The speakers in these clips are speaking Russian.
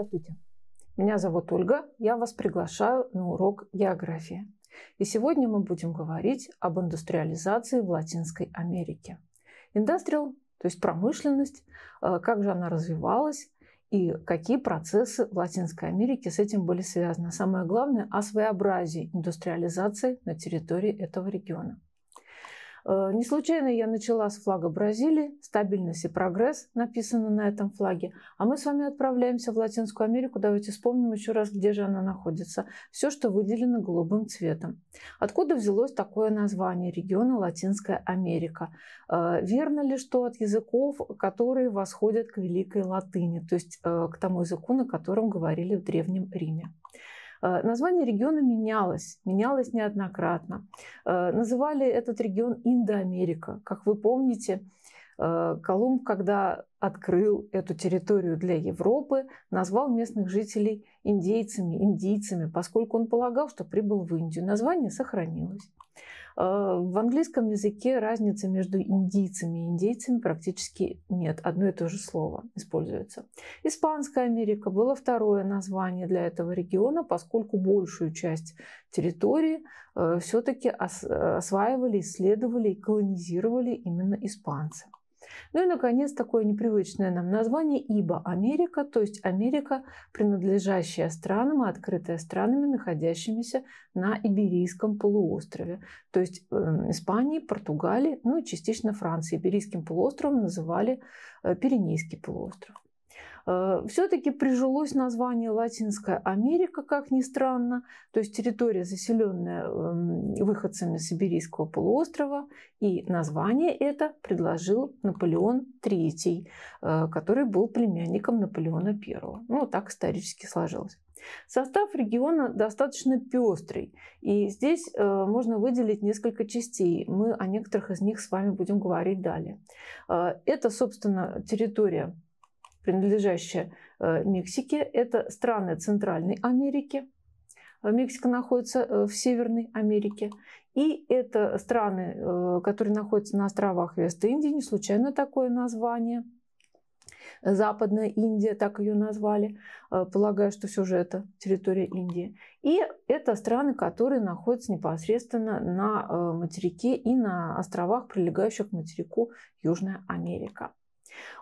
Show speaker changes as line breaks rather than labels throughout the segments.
Здравствуйте. Меня зовут Ольга. Я вас приглашаю на урок географии. И сегодня мы будем говорить об индустриализации в Латинской Америке. Индастриал, то есть промышленность, э, как же она развивалась и какие процессы в Латинской Америке с этим были связаны. А самое главное о своеобразии индустриализации на территории этого региона. Э, не случайно я начала с флага Бразилии. Стабильность и прогресс написано на этом флаге. А мы с вами отправляемся в Латинскую Америку. Давайте вспомним еще раз, где же она находится. Все, что выделено голубым цветом. Откуда взялось такое название региона Латинская Америка? Э, верно ли, что от языков, которые восходят к Великой Латыни, то есть э, к тому языку, на котором говорили в Древнем Риме? Э, название региона менялось, менялось неоднократно. Э, называли этот регион Индоамерика. Как вы помните, э, Колумб, когда открыл эту территорию для Европы, назвал местных жителей индейцами, индийцами, поскольку он полагал, что прибыл в Индию. Название сохранилось. А, в английском языке разницы между индийцами и индейцами практически нет. Одно и то же слово используется. Испанская Америка было второе название для этого региона, поскольку большую часть территории э, все-таки э, осваивали, исследовали и колонизировали именно испанцы. Ну и, наконец, такое непривычное нам название «Ибо Америка», то есть Америка, принадлежащая странам открытая странами, находящимися на Иберийском полуострове, то есть эм, Испании, Португалии, ну и частично Франции. Иберийским полуостровом называли э, Пиренейский полуостров. Э, Все-таки прижилось название Латинская Америка, как ни странно, то есть территория, заселенная эм, выходцами Сибирийского полуострова, и название это предложил Наполеон III, э, который был племянником Наполеона I. Ну, так исторически сложилось. Состав региона достаточно пестрый, и здесь э, можно выделить несколько частей. Мы о некоторых из них с вами будем говорить далее. Э, это, собственно, территория принадлежащая э, Мексике. Это страны Центральной Америки. Э, Мексика находится э, в Северной Америке. И это страны, которые находятся на островах Вест-Индии, не случайно такое название. Западная Индия, так ее назвали, полагая, что все же это территория Индии. И это страны, которые находятся непосредственно на материке и на островах, прилегающих к материку Южная Америка.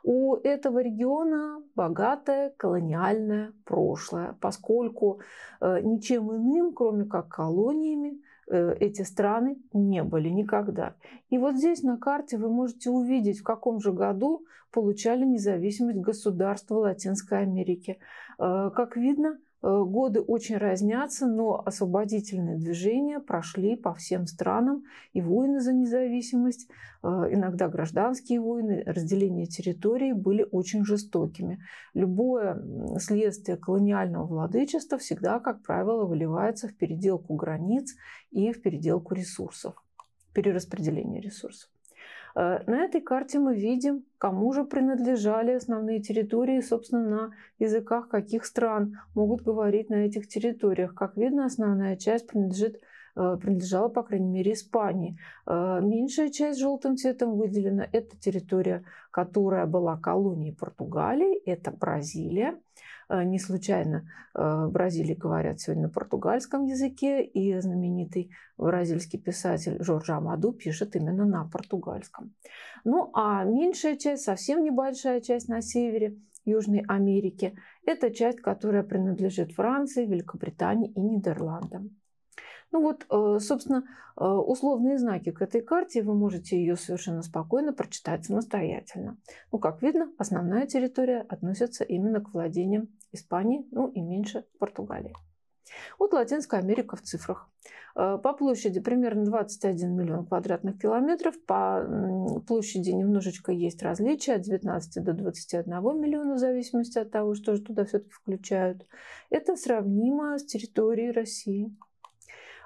У этого региона богатое колониальное прошлое, поскольку э, ничем иным, кроме как колониями, э, эти страны не были никогда. И вот здесь на карте вы можете увидеть, в каком же году получали независимость государства Латинской Америки. Э, как видно, Э, годы очень разнятся, но освободительные движения прошли по всем странам, и войны за независимость, э, иногда гражданские войны, разделение территорий были очень жестокими. Любое следствие колониального владычества всегда, как правило, выливается в переделку границ и в переделку ресурсов, перераспределение ресурсов. Э, на этой карте мы видим, кому же принадлежали основные территории, собственно, на языках каких стран могут говорить на этих территориях. Как видно, основная часть принадлежит Э, принадлежала, по крайней мере, Испании. Э, меньшая часть желтым цветом выделена. Это территория, которая была колонией Португалии. Это Бразилия. Э, не случайно в Бразилии говорят сегодня на португальском языке, и знаменитый бразильский писатель Жорж Амаду пишет именно на португальском. Ну а меньшая часть, совсем небольшая часть на севере Южной Америки, это часть, которая принадлежит Франции, Великобритании и Нидерландам. Ну вот, э, собственно, э, условные знаки к этой карте, вы можете ее совершенно спокойно прочитать самостоятельно. Ну, как видно, основная территория относится именно к владениям Испании, ну и меньше Португалии. Вот Латинская Америка в цифрах. Э, по площади примерно 21 миллион квадратных километров. По площади немножечко есть различия от 19 до 21 миллиона в зависимости от того, что же туда все-таки включают. Это сравнимо с территорией России.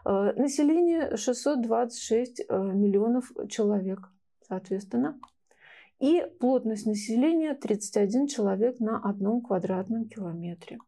Э, население 626 э, миллионов человек, соответственно. И плотность населения 31 человек на одном квадратном километре.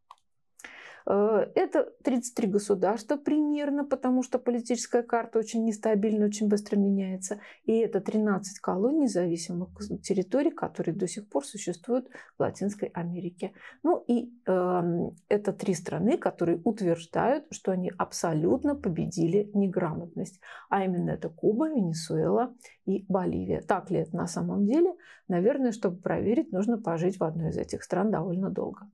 Э, это 33 государства примерно, потому что политическая карта очень нестабильна, очень быстро меняется. И это 13 колоний независимых территорий, которые до сих пор существуют в Латинской Америке. Ну и э, это три страны, которые утверждают, что они абсолютно победили неграмотность. А именно это Куба, Венесуэла и Боливия. Так ли это на самом деле? Наверное, чтобы проверить, нужно пожить в одной из этих стран довольно долго.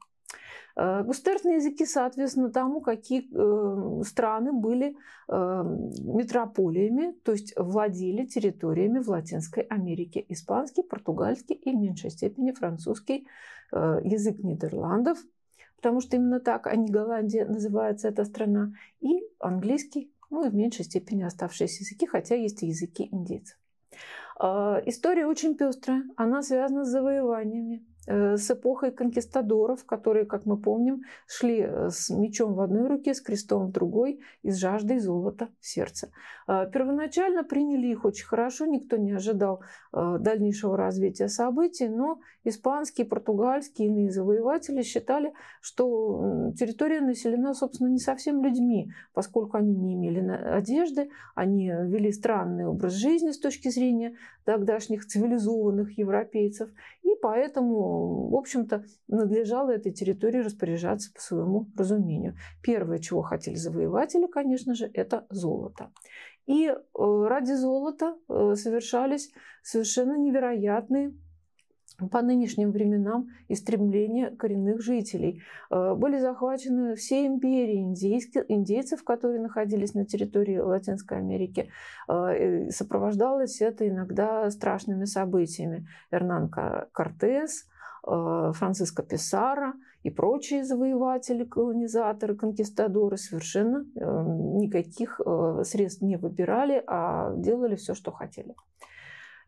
Э, государственные языки, соответственно, тому, какие э, страны были э, метрополиями, то есть владели территориями в Латинской Америке. Испанский, португальский и в меньшей степени французский язык Нидерландов, потому что именно так, а не Голландия называется эта страна, и английский, ну и в меньшей степени оставшиеся языки, хотя есть и языки индейцев. История очень пестрая, она связана с завоеваниями, Э, с эпохой конкистадоров, которые, как мы помним, шли э, с мечом в одной руке, с крестом в другой и с жаждой золота в сердце. А, первоначально приняли их очень хорошо, никто не ожидал э, дальнейшего развития событий, но испанские, португальские, иные завоеватели считали, что территория населена, собственно, не совсем людьми, поскольку они не имели одежды, они вели странный образ жизни с точки зрения тогдашних цивилизованных европейцев, и поэтому, в общем-то, надлежало этой территории распоряжаться по своему разумению. Первое, чего хотели завоеватели, конечно же, это золото. И э, ради золота э, совершались совершенно невероятные по нынешним временам и истребления коренных жителей. Э, были захвачены все империи индейцев, которые находились на территории Латинской Америки. Э, сопровождалось это иногда страшными событиями. Эрнан Кортес, э, Франциско Писара и прочие завоеватели, колонизаторы, конкистадоры совершенно никаких средств не выбирали, а делали все, что хотели.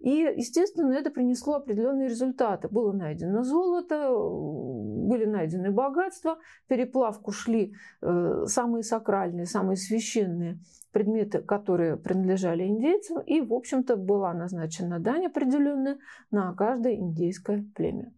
И, естественно, это принесло определенные результаты. Было найдено золото, были найдены богатства, переплавку шли э, самые сакральные, самые священные предметы, которые принадлежали индейцам, и, в общем-то, была назначена дань определенная на каждое индейское племя.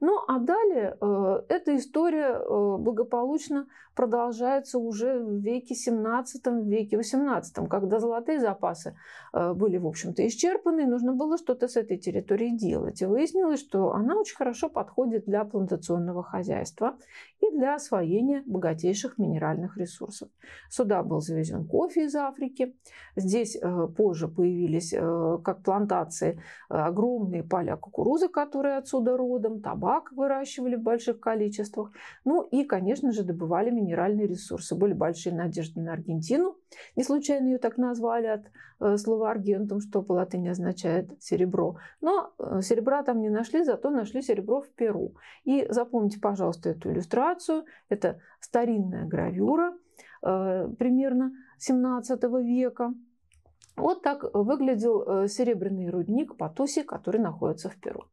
Ну а далее э, эта история э, благополучно продолжается уже в веке 17, в веке 18, когда золотые запасы э, были, в общем-то, исчерпаны, и нужно было что-то с этой территорией делать. И выяснилось, что она очень хорошо подходит для плантационного хозяйства и для освоения богатейших минеральных ресурсов. Сюда был завезен кофе из Африки. Здесь э, позже появились э, как плантации огромные поля кукурузы, которые отсюда родом, табак выращивали в больших количествах. Ну и, конечно же, добывали минеральные минеральные ресурсы. Были большие надежды на Аргентину. Не случайно ее так назвали от э, слова аргентум, что по латыни означает серебро. Но э, серебра там не нашли, зато нашли серебро в Перу. И запомните, пожалуйста, эту иллюстрацию. Это старинная гравюра э, примерно 17 века. Вот так выглядел серебряный рудник Патуси, который находится в Перу.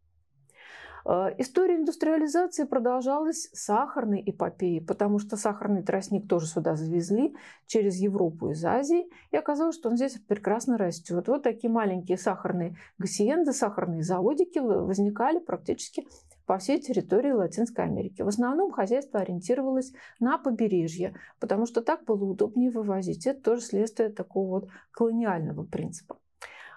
Э, история индустриализации продолжалась сахарной эпопеей, потому что сахарный тростник тоже сюда завезли через Европу из Азии, и оказалось, что он здесь прекрасно растет. Вот такие маленькие сахарные гасиенды, сахарные заводики возникали практически по всей территории Латинской Америки. В основном хозяйство ориентировалось на побережье, потому что так было удобнее вывозить. Это тоже следствие такого вот колониального принципа.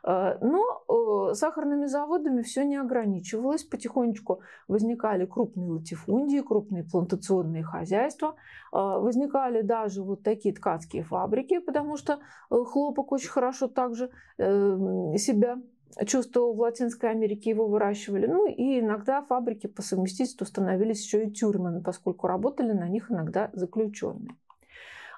Э, но э, сахарными заводами все не ограничивалось. Потихонечку возникали крупные латифундии, крупные плантационные хозяйства. Э, возникали даже вот такие ткацкие фабрики, потому что хлопок очень хорошо также эм, себя чувствовал в Латинской Америке, его выращивали. Ну и иногда фабрики по совместительству становились еще и тюрьмами, поскольку работали на них иногда заключенные.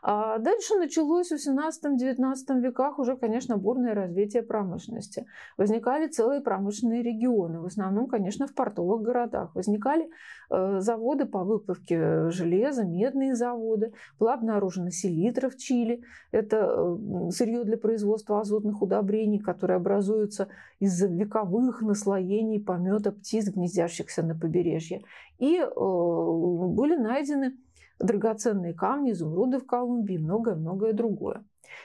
А дальше началось в 18-19 веках уже, конечно, бурное развитие промышленности. Возникали целые промышленные регионы, в основном, конечно, в портовых городах. Возникали э, заводы по выплавке э, железа, медные заводы. Была обнаружена селитра в Чили. Это э, сырье для производства азотных удобрений, которые образуются из-за вековых наслоений помета птиц, гнездящихся на побережье. И были найдены драгоценные камни, изумруды в Колумбии и многое-многое другое.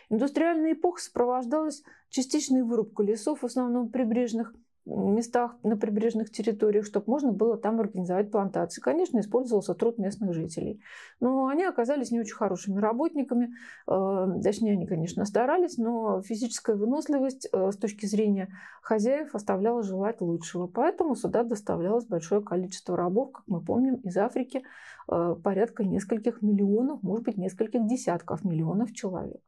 Индустриальная эпоха сопровождалась частичной вырубкой лесов, в основном прибрежных, местах на прибрежных территориях, чтобы можно было там организовать плантации. Конечно, использовался труд местных жителей. Но они оказались не очень хорошими работниками. Э, точнее, они, конечно, старались, но физическая выносливость э, с точки зрения хозяев оставляла желать лучшего. Поэтому сюда доставлялось большое количество рабов, как мы помним, из Африки э, порядка нескольких миллионов, может быть, нескольких десятков миллионов человек.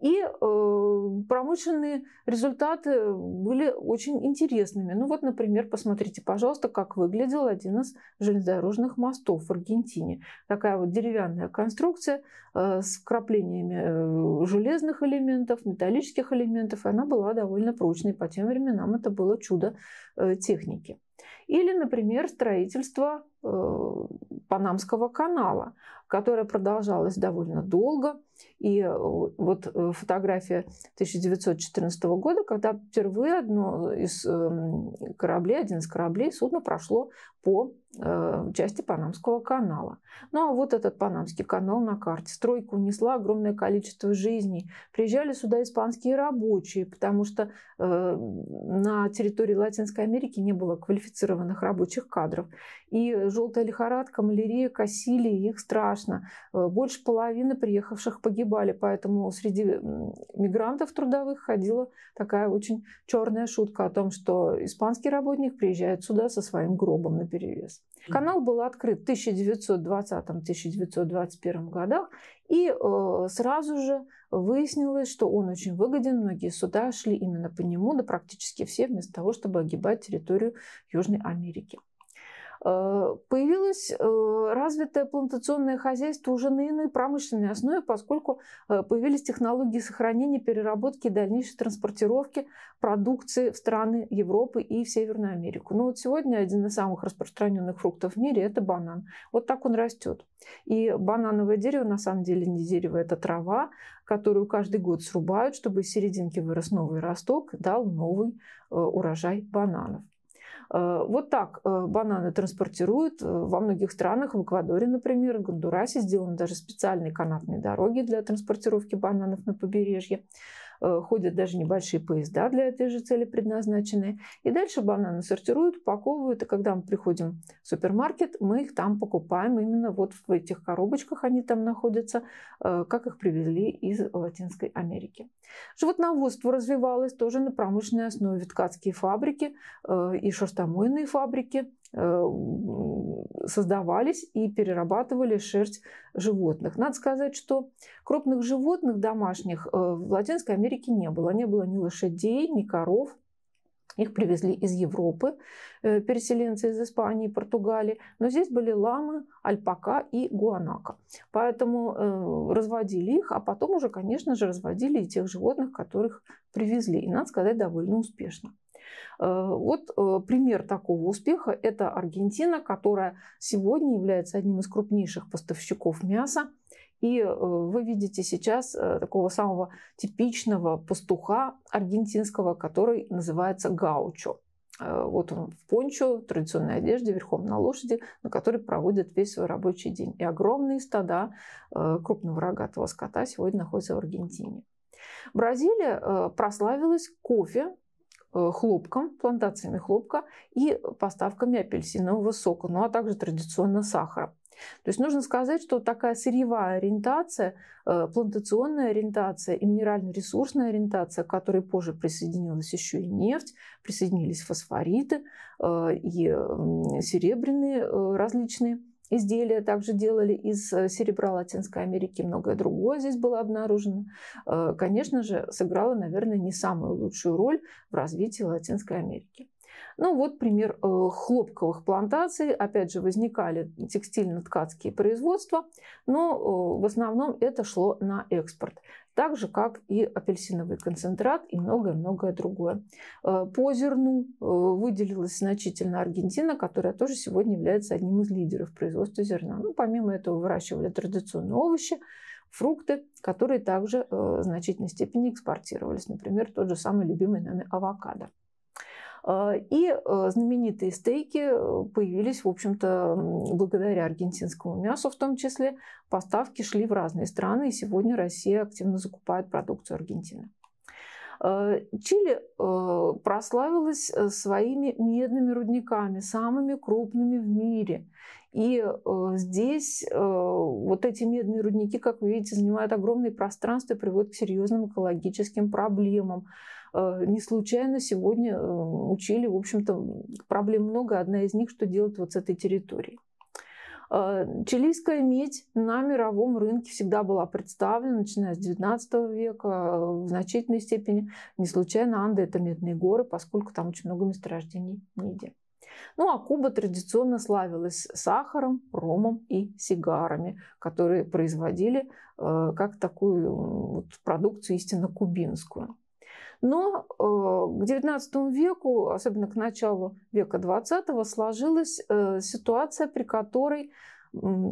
И э, промышленные результаты были очень интересными. Ну вот, например, посмотрите, пожалуйста, как выглядел один из железнодорожных мостов в Аргентине. Такая вот деревянная конструкция э, с вкраплениями э, железных элементов, металлических элементов. и Она была довольно прочной. По тем временам это было чудо техники. Или, например, строительство Э, Панамского канала, которая продолжалась довольно долго. И э, вот э, фотография 1914 года, когда впервые одно из эм, кораблей, один из кораблей, судно прошло по части Панамского канала. Ну а вот этот Панамский канал на карте. Стройка унесла огромное количество жизней. Приезжали сюда испанские рабочие, потому что на территории Латинской Америки не было квалифицированных рабочих кадров. И желтая лихорадка, малярия косили их страшно. Э, больше половины приехавших погибали, поэтому среди мигрантов трудовых ходила такая очень черная шутка о том, что испанский работник приезжает сюда со своим гробом на перевес. Канал был открыт в 1920-1921 годах, и э, сразу же выяснилось, что он очень выгоден. Многие суда шли именно по нему, да практически все, вместо того, чтобы огибать территорию Южной Америки. Э, появилось э, развитое плантационное хозяйство уже на иной промышленной основе, поскольку э, появились технологии сохранения, переработки и дальнейшей транспортировки продукции в страны Европы и в Северную Америку. Но ну, вот сегодня один из самых распространенных фруктов в мире – это банан. Вот так он растет. И банановое дерево на самом деле не дерево, это трава, которую каждый год срубают, чтобы из серединки вырос новый росток, дал новый урожай бананов. Э, вот так э, бананы транспортируют э, во многих странах, в Эквадоре, например, в Гондурасе сделаны даже специальные канатные дороги для транспортировки бананов на побережье. Э, ходят даже небольшие поезда для этой же цели предназначенные. И дальше бананы сортируют, упаковывают, и когда мы приходим в супермаркет, мы их там покупаем именно вот в этих коробочках они там находятся, э, как их привезли из Латинской Америки. Животноводство развивалось тоже на промышленной основе, ткацкие фабрики э, и шерстомойные фабрики Э, создавались и перерабатывали шерсть животных. Надо сказать, что крупных животных домашних э, в Латинской Америке не было. Не было ни лошадей, ни коров. Их привезли из Европы, э, переселенцы из Испании, Португалии. Но здесь были ламы, альпака и гуанака. Поэтому разводили их, а потом уже, конечно же, разводили и тех животных, которых привезли. И, надо сказать, довольно успешно. Э, вот э, пример такого успеха – это Аргентина, которая сегодня является одним из крупнейших поставщиков мяса. И э, вы видите сейчас такого самого типичного пастуха аргентинского, который называется гаучо. Вот он в пончо, традиционной одежде, верхом на лошади, на которой проводит весь свой рабочий день. И огромные стада крупного рогатого скота сегодня находятся в Аргентине. Бразилия прославилась кофе Э, хлопком, плантациями хлопка и поставками апельсинового сока, ну а также традиционно сахара. То есть нужно сказать, что такая сырьевая ориентация, э, плантационная ориентация и минерально-ресурсная ориентация, к которой позже присоединилась еще и нефть, присоединились фосфориты э, и серебряные различные изделия также делали из э, серебра Латинской Америки, многое другое здесь было обнаружено, э, конечно же, сыграла, наверное, не самую лучшую роль в развитии Латинской Америки. Ну вот пример э, хлопковых плантаций. Опять же, возникали текстильно-ткацкие производства, но в основном это шло на экспорт так же, как и апельсиновый концентрат и многое-многое другое. Э, по зерну э, выделилась значительно Аргентина, которая тоже сегодня является одним из лидеров производства зерна. Ну, помимо этого выращивали традиционные овощи, фрукты, которые также э, в значительной степени экспортировались. Например, тот же самый любимый нами авокадо. А, и э, знаменитые стейки э, появились, в общем-то, благодаря аргентинскому мясу в том числе. Поставки шли в разные страны, и сегодня Россия активно закупает продукцию Аргентины. А, Чили э, прославилась своими медными рудниками, самыми крупными в мире. И здесь вот эти медные рудники, как вы видите, занимают огромные пространства и приводят к серьезным экологическим проблемам. Э, не случайно сегодня э, учили, в общем-то, проблем много. Одна из них, что делать вот с этой территорией. Э, чилийская медь на мировом рынке всегда была представлена, начиная с 19 века, в значительной степени. Не случайно Анды – это медные горы, поскольку там очень много месторождений меди. Ну а Куба традиционно славилась сахаром, ромом и сигарами, которые производили э, как такую вот, продукцию истинно кубинскую. Но э, к XIX веку, особенно к началу века XX, сложилась э, ситуация, при которой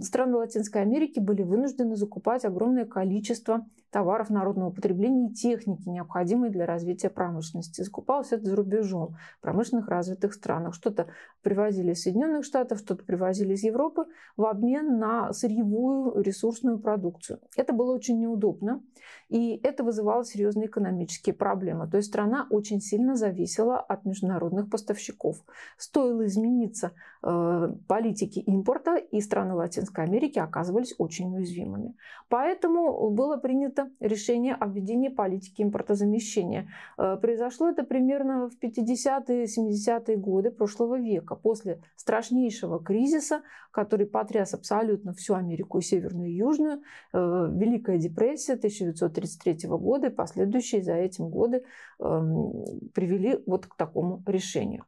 страны Латинской Америки были вынуждены закупать огромное количество товаров народного потребления и техники, необходимой для развития промышленности. Закупалось это за рубежом, в промышленных развитых странах. Что-то привозили из Соединенных Штатов, что-то привозили из Европы в обмен на сырьевую ресурсную продукцию. Это было очень неудобно, и это вызывало серьезные экономические проблемы. То есть страна очень сильно зависела от международных поставщиков. Стоило измениться э, политике импорта, и страны Латинской Америки оказывались очень уязвимыми. Поэтому было принято решение о введении политики импортозамещения. Э, произошло это примерно в 50-е, 70-е годы прошлого века, после страшнейшего кризиса, который потряс абсолютно всю Америку и Северную и Южную, э, Великая депрессия 1933 года и последующие за этим годы эм, привели вот к такому решению.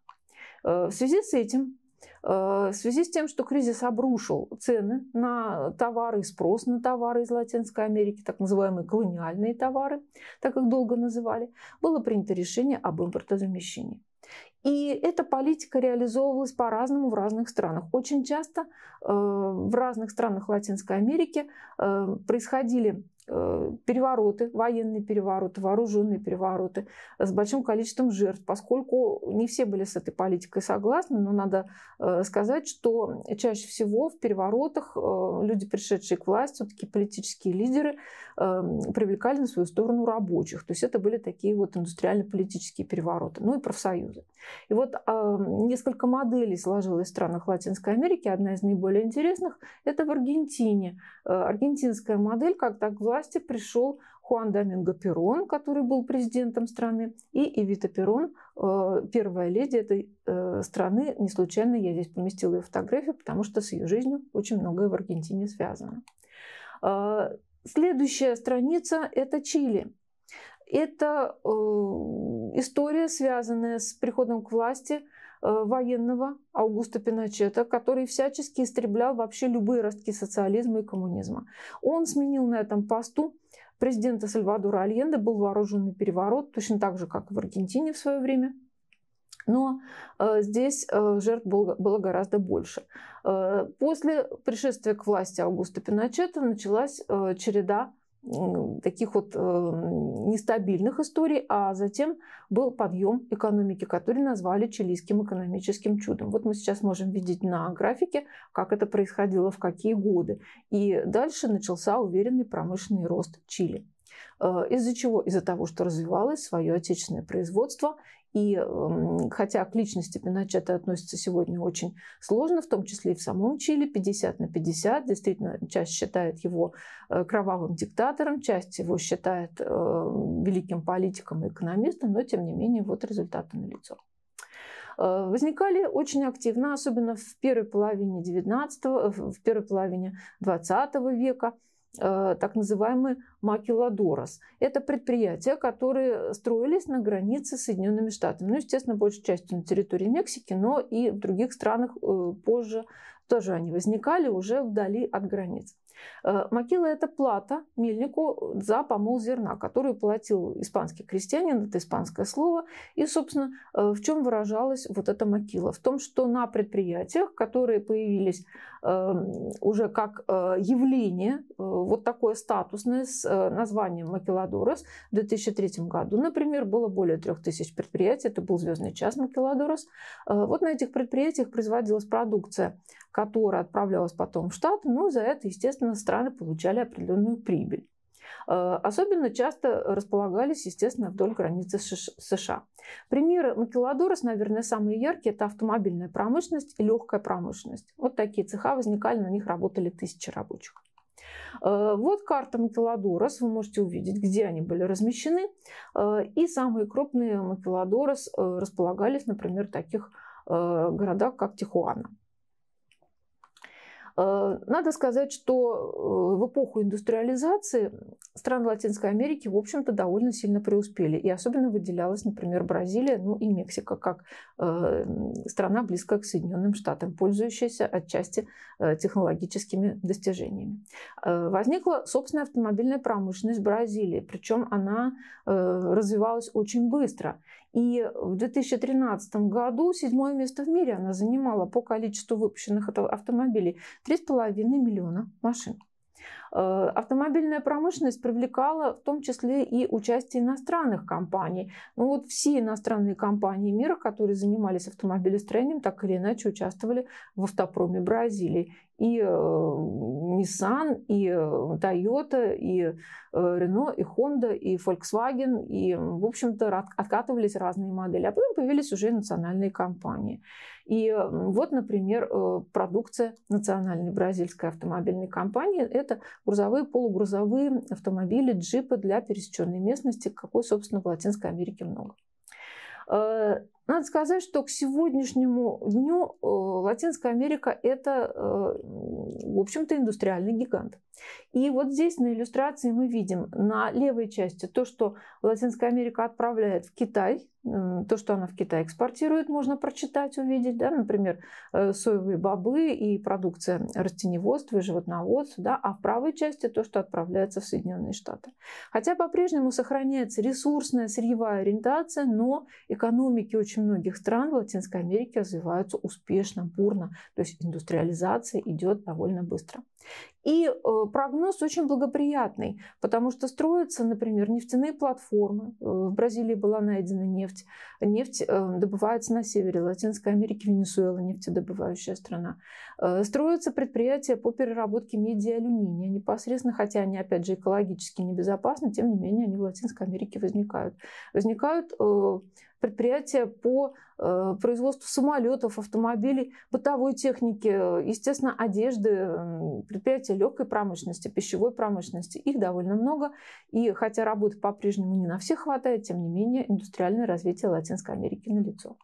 Э, в связи с этим Э, в связи с тем, что кризис обрушил цены на товары, спрос на товары из Латинской Америки, так называемые колониальные товары, так их долго называли, было принято решение об импортозамещении. И эта политика реализовывалась по-разному в разных странах. Очень часто э, в разных странах Латинской Америки э, происходили Э, перевороты, военные перевороты, вооруженные перевороты с большим количеством жертв, поскольку не все были с этой политикой согласны, но надо э, сказать, что чаще всего в переворотах э, люди, пришедшие к власти, вот такие политические лидеры, привлекали на свою сторону рабочих. То есть это были такие вот индустриально-политические перевороты, ну и профсоюзы. И вот несколько моделей сложилось в странах Латинской Америки. Одна из наиболее интересных – это в Аргентине. Аргентинская модель, как так власть власти пришел Хуан Доминго Перрон, который был президентом страны, и Эвита Перрон, э, первая леди этой э, страны. Не случайно я здесь поместила ее фотографию, потому что с ее жизнью очень многое в Аргентине связано. Э, следующая страница – это Чили. Это история, связанная с приходом к власти – Э, военного Аугуста Пиночета, который всячески истреблял вообще любые ростки социализма и коммунизма. Он сменил на этом посту президента Сальвадора Альенде, был вооруженный переворот, точно так же, как в Аргентине в свое время. Но э, здесь э, жертв было, было гораздо больше. Э, после пришествия к власти Аугуста Пиночета началась э, череда таких вот эм, нестабильных историй, а затем был подъем экономики, который назвали чилийским экономическим чудом. Вот мы сейчас можем видеть на графике, как это происходило, в какие годы. И дальше начался уверенный промышленный рост Чили. Э, из-за чего? Из-за того, что развивалось свое отечественное производство и хотя к личности Пиночета относится сегодня очень сложно, в том числе и в самом Чили, 50 на 50, действительно, часть считает его э, кровавым диктатором, часть его считает э, великим политиком и экономистом, но тем не менее вот результаты налицо э, возникали очень активно, особенно в первой половине 19 в первой половине 20 века. Э, так называемый макеладорос. Это предприятия, которые строились на границе с Соединенными Штатами. Ну, естественно, большей частью на территории Мексики, но и в других странах э, позже тоже они возникали уже вдали от границ. Э, макила – это плата мельнику за помол зерна, которую платил испанский крестьянин, это испанское слово. И, собственно, э, в чем выражалась вот эта макила? В том, что на предприятиях, которые появились э, уже как явление, вот такое статусное с названием макиладорос в 2003 году, например, было более 3000 предприятий, это был звездный час макиладорос. Вот на этих предприятиях производилась продукция которая отправлялась потом в Штаты, но за это, естественно, страны получали определенную прибыль. Э, особенно часто располагались, естественно, вдоль границы США. Примеры макеладорос, наверное, самые яркие – это автомобильная промышленность и легкая промышленность. Вот такие цеха возникали, на них работали тысячи рабочих. Э, вот карта Макеладорос, вы можете увидеть, где они были размещены. Э, и самые крупные Макеладорос располагались, например, в таких городах, как Тихуана. Э, надо сказать, что э, в эпоху индустриализации страны Латинской Америки, в общем-то, довольно сильно преуспели. И особенно выделялась, например, Бразилия, ну и Мексика, как э, страна, близкая к Соединенным Штатам, пользующаяся отчасти технологическими достижениями. Возникла собственная автомобильная промышленность Бразилии, причем она развивалась очень быстро. И в 2013 году седьмое место в мире она занимала по количеству выпущенных автомобилей. 3,5 миллиона машин. Э, автомобильная промышленность привлекала в том числе и участие иностранных компаний. Ну вот все иностранные компании мира, которые занимались автомобилестроением, так или иначе участвовали в автопроме Бразилии. И э, Nissan, и э, Toyota, и Renault, и Honda, и Volkswagen, и, в общем-то, откатывались разные модели. А потом появились уже национальные компании. И вот, например, продукция национальной бразильской автомобильной компании – это грузовые, полугрузовые автомобили, джипы для пересеченной местности, какой, собственно, в Латинской Америке много. Э, надо сказать, что к сегодняшнему дню э, Латинская Америка – это, э, в общем-то, индустриальный гигант. И вот здесь на иллюстрации мы видим на левой части то, что Латинская Америка отправляет в Китай, то, что она в Китай экспортирует, можно прочитать, увидеть, да, например, э, соевые бобы и продукция растеневодства и животноводства, да, а в правой части то, что отправляется в Соединенные Штаты. Хотя по-прежнему сохраняется ресурсная сырьевая ориентация, но экономики очень очень многих стран в Латинской Америке развиваются успешно, бурно. То есть индустриализация идет довольно быстро. И э, прогноз очень благоприятный, потому что строятся, например, нефтяные платформы. Э, в Бразилии была найдена нефть. Нефть э, добывается на севере Латинской Америки, Венесуэла, нефтедобывающая страна. Строятся предприятия по переработке меди и алюминия непосредственно, хотя они, опять же, экологически небезопасны, тем не менее, они в Латинской Америке возникают. Возникают предприятия по Э, производству самолетов, автомобилей, бытовой техники, э, естественно, одежды, предприятия легкой промышленности, пищевой промышленности. Их довольно много. И хотя работы по-прежнему не на всех хватает, тем не менее индустриальное развитие Латинской Америки налицо.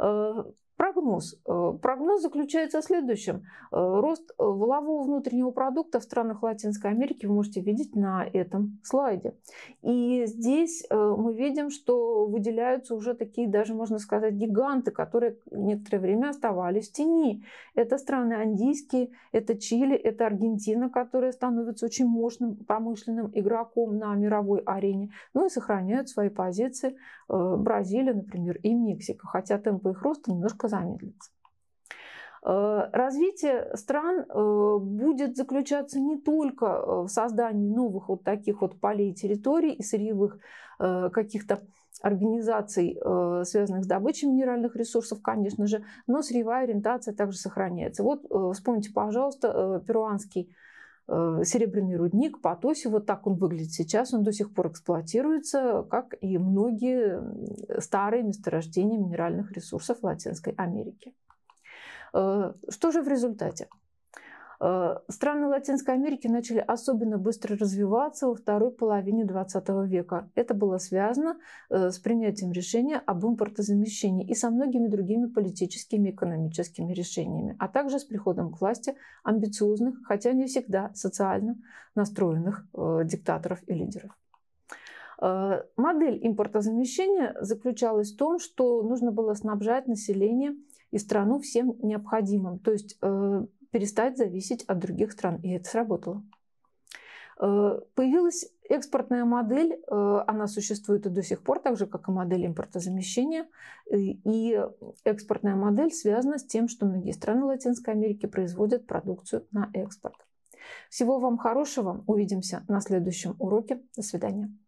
Э, Прогноз. Э, прогноз заключается в следующем. Э, рост э, волового внутреннего продукта в странах Латинской Америки вы можете видеть на этом слайде. И здесь мы видим, что выделяются уже такие, даже можно сказать, гиганты, которые некоторое время оставались в тени. Это страны андийские, это Чили, это Аргентина, которая становится очень мощным промышленным игроком на мировой арене. Ну и сохраняют свои позиции Бразилия, например, и Мексика. Хотя темпы их роста немножко замедлится. Э, развитие стран э, будет заключаться не только э, в создании новых вот таких вот полей территорий и сырьевых каких-то организаций, связанных с добычей минеральных ресурсов, конечно же, но сырьевая ориентация также сохраняется. Вот вспомните, пожалуйста, перуанский Э, серебряный рудник Потоси, вот так он выглядит сейчас, он до сих пор эксплуатируется, как и многие старые месторождения минеральных ресурсов Латинской Америки. Э, что же в результате? Э, страны Латинской Америки начали особенно быстро развиваться во второй половине 20 века. Это было связано э, с принятием решения об импортозамещении и со многими другими политическими и экономическими решениями, а также с приходом к власти амбициозных, хотя не всегда социально настроенных э, диктаторов и лидеров. Модель импортозамещения заключалась в том, что нужно было снабжать население и страну всем необходимым. То есть перестать зависеть от других стран. И это сработало. Э, появилась экспортная модель, э, она существует и до сих пор, так же, как и модель импортозамещения. Э, и экспортная модель связана с тем, что многие страны Латинской Америки производят продукцию на экспорт. Всего вам хорошего. Увидимся на следующем уроке. До свидания.